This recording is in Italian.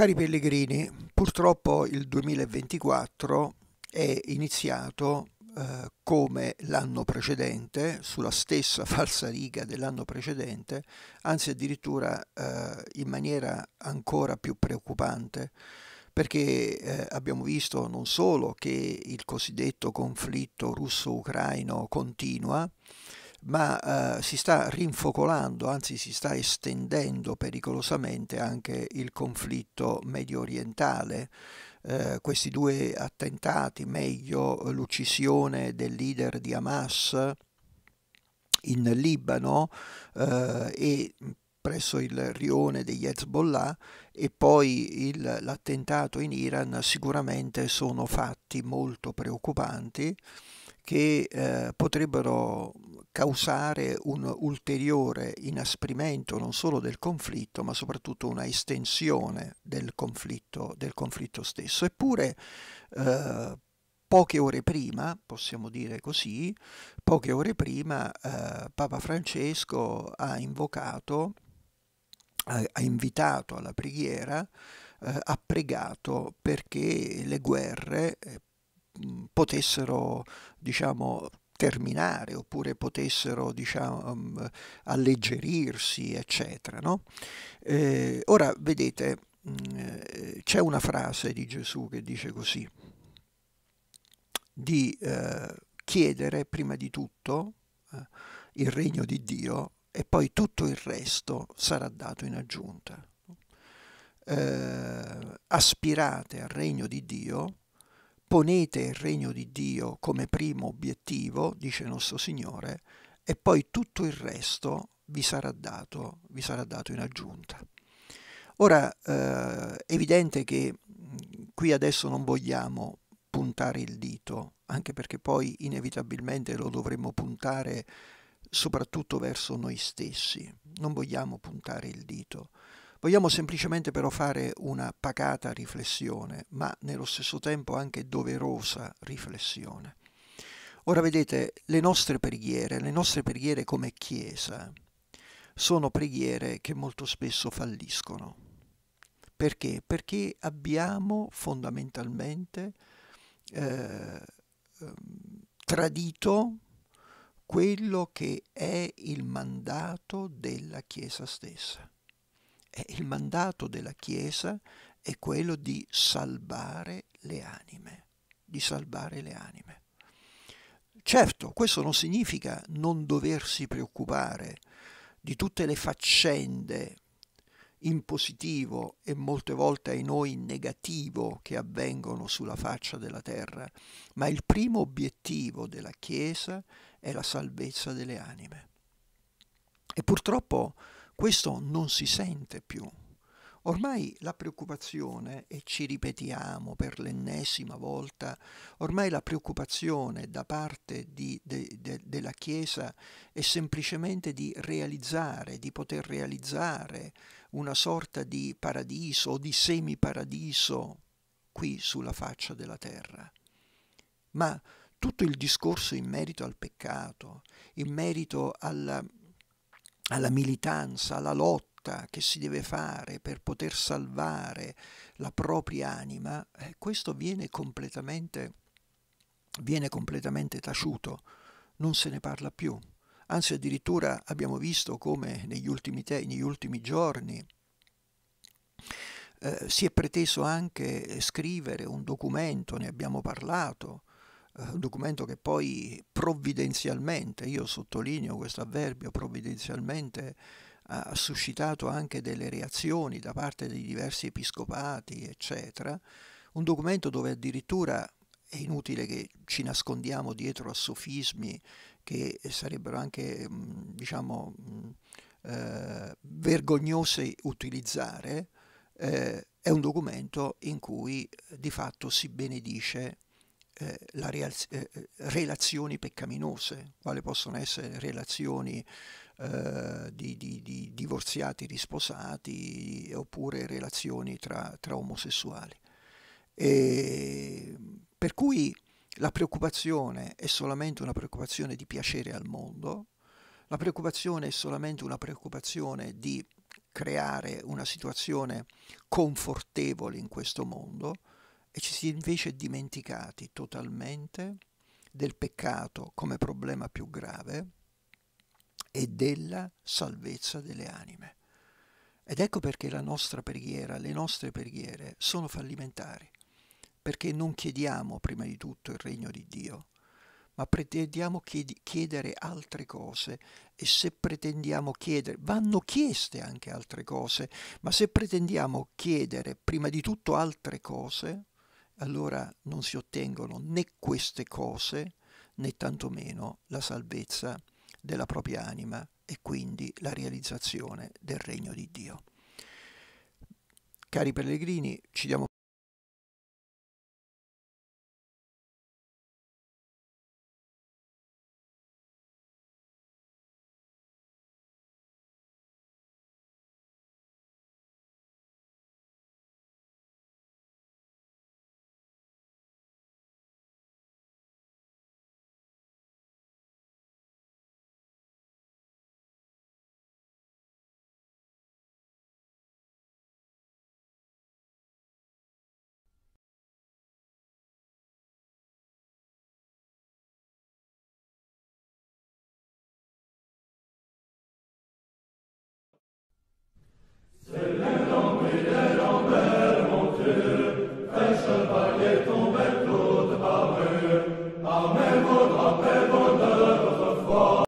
Cari pellegrini, purtroppo il 2024 è iniziato eh, come l'anno precedente, sulla stessa falsa riga dell'anno precedente, anzi addirittura eh, in maniera ancora più preoccupante, perché eh, abbiamo visto non solo che il cosiddetto conflitto russo-ucraino continua, ma eh, si sta rinfocolando, anzi si sta estendendo pericolosamente anche il conflitto medio orientale. Eh, questi due attentati, meglio l'uccisione del leader di Hamas in Libano eh, e presso il rione degli Hezbollah e poi il, l'attentato in Iran sicuramente sono fatti molto preoccupanti che eh, potrebbero causare un ulteriore inasprimento non solo del conflitto, ma soprattutto una estensione del conflitto, del conflitto stesso. Eppure, eh, poche ore prima, possiamo dire così, poche ore prima eh, Papa Francesco ha invocato, ha, ha invitato alla preghiera, eh, ha pregato perché le guerre eh, potessero, diciamo, terminare oppure potessero diciamo, um, alleggerirsi, eccetera. No? Eh, ora vedete, mm, eh, c'è una frase di Gesù che dice così, di eh, chiedere prima di tutto eh, il regno di Dio e poi tutto il resto sarà dato in aggiunta. Eh, aspirate al regno di Dio ponete il regno di Dio come primo obiettivo, dice nostro Signore, e poi tutto il resto vi sarà dato, vi sarà dato in aggiunta. Ora, eh, è evidente che qui adesso non vogliamo puntare il dito, anche perché poi inevitabilmente lo dovremmo puntare soprattutto verso noi stessi. Non vogliamo puntare il dito, Vogliamo semplicemente però fare una pacata riflessione, ma nello stesso tempo anche doverosa riflessione. Ora vedete, le nostre preghiere, le nostre preghiere come Chiesa, sono preghiere che molto spesso falliscono. Perché? Perché abbiamo fondamentalmente eh, ehm, tradito quello che è il mandato della Chiesa stessa. Eh, il mandato della Chiesa è quello di salvare le anime, di salvare le anime. Certo, questo non significa non doversi preoccupare di tutte le faccende in positivo e molte volte ai noi in negativo che avvengono sulla faccia della terra, ma il primo obiettivo della Chiesa è la salvezza delle anime. E purtroppo questo non si sente più. Ormai la preoccupazione, e ci ripetiamo per l'ennesima volta, ormai la preoccupazione da parte di, de, de, della Chiesa è semplicemente di realizzare, di poter realizzare una sorta di paradiso o di semiparadiso qui sulla faccia della terra. Ma tutto il discorso in merito al peccato, in merito alla alla militanza, alla lotta che si deve fare per poter salvare la propria anima, eh, questo viene completamente, viene completamente taciuto, non se ne parla più. Anzi, addirittura abbiamo visto come negli ultimi, te- negli ultimi giorni eh, si è preteso anche scrivere un documento, ne abbiamo parlato, eh, documento che poi provvidenzialmente, io sottolineo questo avverbio, provvidenzialmente ha suscitato anche delle reazioni da parte dei diversi episcopati, eccetera, un documento dove addirittura è inutile che ci nascondiamo dietro a sofismi che sarebbero anche, mm, diciamo, mm, eh, vergognose utilizzare, eh, è un documento in cui di fatto si benedice eh, real, eh, eh, relazioni peccaminose, quali possono essere relazioni eh, di, di, di, divorziati, risposati, oppure relazioni tra, tra omosessuali. E, per cui la preoccupazione è solamente una preoccupazione di piacere al mondo, la preoccupazione è solamente una preoccupazione di creare una situazione confortevole in questo mondo, e ci si è invece dimenticati totalmente del peccato come problema più grave e della salvezza delle anime. Ed ecco perché la nostra preghiera, le nostre preghiere sono fallimentari, perché non chiediamo prima di tutto il regno di Dio, ma pretendiamo chiedere altre cose e se pretendiamo chiedere, vanno chieste anche altre cose, ma se pretendiamo chiedere prima di tutto altre cose, allora non si ottengono né queste cose né tantomeno la salvezza della propria anima e quindi la realizzazione del regno di Dio. Cari pellegrini, ci diamo